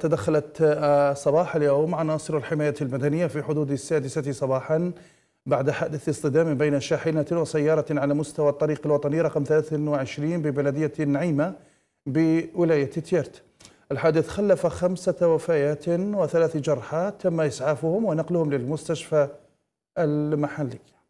تدخلت آه، صباح اليوم عناصر الحماية المدنية في حدود السادسة صباحا بعد حادث اصطدام بين شاحنة وسيارة على مستوى الطريق الوطني رقم 23 ببلدية النعيمة بولاية تيرت الحادث خلف خمسة وفيات وثلاث جرحى تم إسعافهم ونقلهم للمستشفى المحلي